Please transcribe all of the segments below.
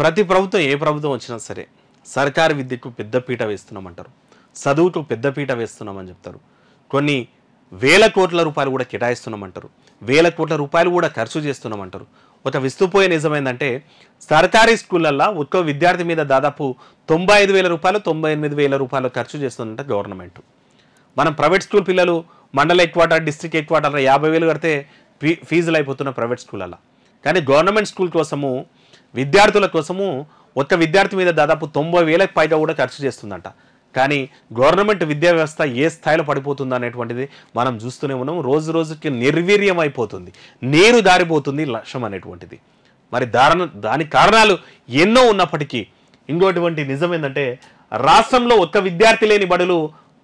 ప్రతి ప్రభుత్వం ఏ ప్రభుత్వం వచ్చినా సరే సర్కారు విద్యకు పెద్దపీట వేస్తున్నామంటారు చదువుకు పెద్దపీట వేస్తున్నామని చెప్తారు కొన్ని వేల కోట్ల రూపాయలు కూడా కేటాయిస్తున్నామంటారు వేల కోట్ల రూపాయలు కూడా ఖర్చు చేస్తున్నామంటారు ఒక విస్తుపోయే నిజమైందంటే సర్కారీ స్కూళ్ళల్లో ఒక్కో విద్యార్థి మీద దాదాపు తొంభై ఐదు వేల రూపాయలు తొంభై ఎనిమిది వేల రూపాయలు ఖర్చు చేస్తుందంట గవర్నమెంట్ మనం ప్రైవేట్ స్కూల్ పిల్లలు మండల head quarter district head quarter యాభై వేలు కడితే ఫీజులు అయిపోతున్న ప్రైవేట్ స్కూళ్ళల్లో కానీ గవర్నమెంట్ స్కూల్ కోసము విద్యార్థుల కోసము ఒక్క విద్యార్థి మీద దాదాపు తొంభై వేలకు పైగా కూడా ఖర్చు చేస్తుందంట కానీ గవర్నమెంట్ విద్యా వ్యవస్థ ఏ స్థాయిలో పడిపోతుంది అనేటువంటిది మనం చూస్తూనే ఉన్నాం రోజు రోజుకి నిర్వీర్యం అయిపోతుంది నేరు దారిపోతుంది లక్ష్యం అనేటువంటిది మరి దారణ దాని కారణాలు ఎన్నో ఉన్నప్పటికీ ఇంకోటువంటి నిజం ఏంటంటే రాష్ట్రంలో ఒక్క విద్యార్థి లేని బడులు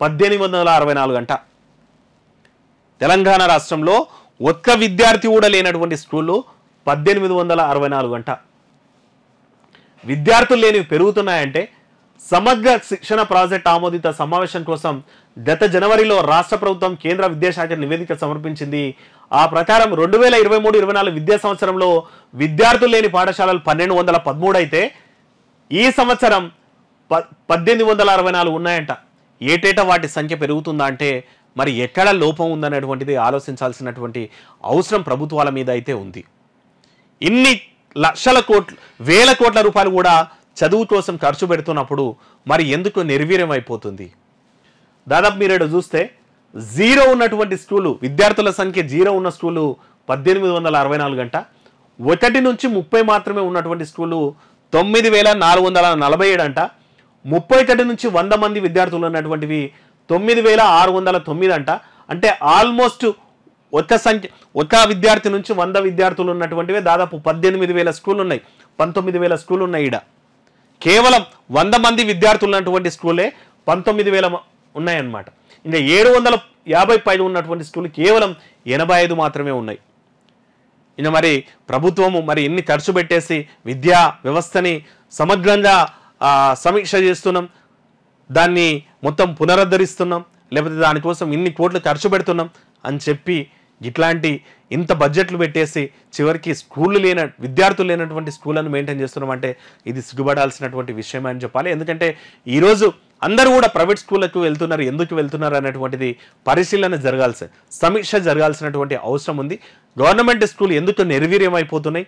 పద్దెనిమిది వందల అరవై నాలుగు తెలంగాణ రాష్ట్రంలో ఒక్క విద్యార్థి కూడా లేనటువంటి స్కూళ్ళు పద్దెనిమిది వందల అరవై నాలుగు అంట విద్యార్థులు లేనివి పెరుగుతున్నాయంటే సమగ్ర శిక్షణ ప్రాజెక్ట్ ఆమోదిత సమావేశం కోసం గత జనవరిలో రాష్ట్ర ప్రభుత్వం కేంద్ర విద్యాశాఖ నివేదిక సమర్పించింది ఆ ప్రకారం రెండు వేల ఇరవై మూడు ఇరవై నాలుగు విద్యా సంవత్సరంలో విద్యార్థులు లేని పాఠశాలలు పన్నెండు వందల పదమూడు అయితే ఈ సంవత్సరం ప పద్దెనిమిది వందల అరవై నాలుగు ఉన్నాయంట ఏటేటా వాటి సంఖ్య పెరుగుతుందా అంటే మరి ఎక్కడ లోపం ఉందనేటువంటిది ఆలోచించాల్సినటువంటి అవసరం ప్రభుత్వాల మీద అయితే ఉంది ఇన్ని లక్షల కోట్లు వేల కోట్ల రూపాయలు కూడా చదువు కోసం ఖర్చు పెడుతున్నప్పుడు మరి ఎందుకు నిర్వీర్యం అయిపోతుంది దాదాపు మీరు చూస్తే జీరో ఉన్నటువంటి స్కూలు విద్యార్థుల సంఖ్య జీరో ఉన్న స్కూలు పద్దెనిమిది వందల అరవై నాలుగు గంట ఒకటి నుంచి ముప్పై మాత్రమే ఉన్నటువంటి స్కూలు తొమ్మిది వేల నాలుగు వందల నలభై ఏడు అంట ముప్పై ఒకటి నుంచి వంద మంది విద్యార్థులు ఉన్నటువంటివి తొమ్మిది వేల ఆరు వందల తొమ్మిది అంట అంటే ఆల్మోస్ట్ ఒక్క సంఖ్య ఒక విద్యార్థి నుంచి వంద విద్యార్థులు ఉన్నటువంటివే దాదాపు పద్దెనిమిది వేల స్కూళ్ళు ఉన్నాయి పంతొమ్మిది వేల స్కూళ్ళు ఉన్నాయి ఇడ కేవలం వంద మంది విద్యార్థులు ఉన్నటువంటి స్కూలే పంతొమ్మిది వేల ఉన్నాయన్నమాట ఇంకా ఏడు వందల యాభై పైన ఉన్నటువంటి స్కూళ్ళు కేవలం ఎనభై ఐదు మాత్రమే ఉన్నాయి ఇంకా మరి ప్రభుత్వము మరి ఎన్ని ఖర్చు పెట్టేసి విద్యా వ్యవస్థని సమగ్రంగా సమీక్ష చేస్తున్నాం దాన్ని మొత్తం పునరుద్ధరిస్తున్నాం లేకపోతే దానికోసం ఇన్ని కోట్లు ఖర్చు పెడుతున్నాం అని చెప్పి ఇట్లాంటి ఇంత బడ్జెట్లు పెట్టేసి చివరికి స్కూళ్ళు లేన విద్యార్థులు లేనటువంటి స్కూళ్ళను మెయింటైన్ చేస్తున్నాం అంటే ఇది సిగ్గుపడాల్సినటువంటి విషయం అని చెప్పాలి ఎందుకంటే ఈరోజు అందరూ కూడా ప్రైవేట్ స్కూళ్ళకు వెళ్తున్నారు ఎందుకు వెళ్తున్నారు అనేటువంటిది పరిశీలన జరగాల్సి సమీక్ష జరగాల్సినటువంటి అవసరం ఉంది గవర్నమెంట్ స్కూల్ ఎందుకు నిర్వీర్యం అయిపోతున్నాయి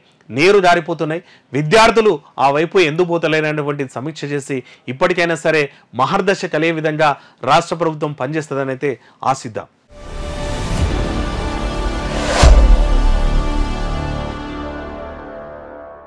దారిపోతున్నాయి విద్యార్థులు ఆ వైపు ఎందుకు పోతలేనటువంటి సమీక్ష చేసి ఇప్పటికైనా సరే మహర్దశ కలిగే విధంగా రాష్ట్ర ప్రభుత్వం పనిచేస్తుందని అయితే ఆశిద్దాం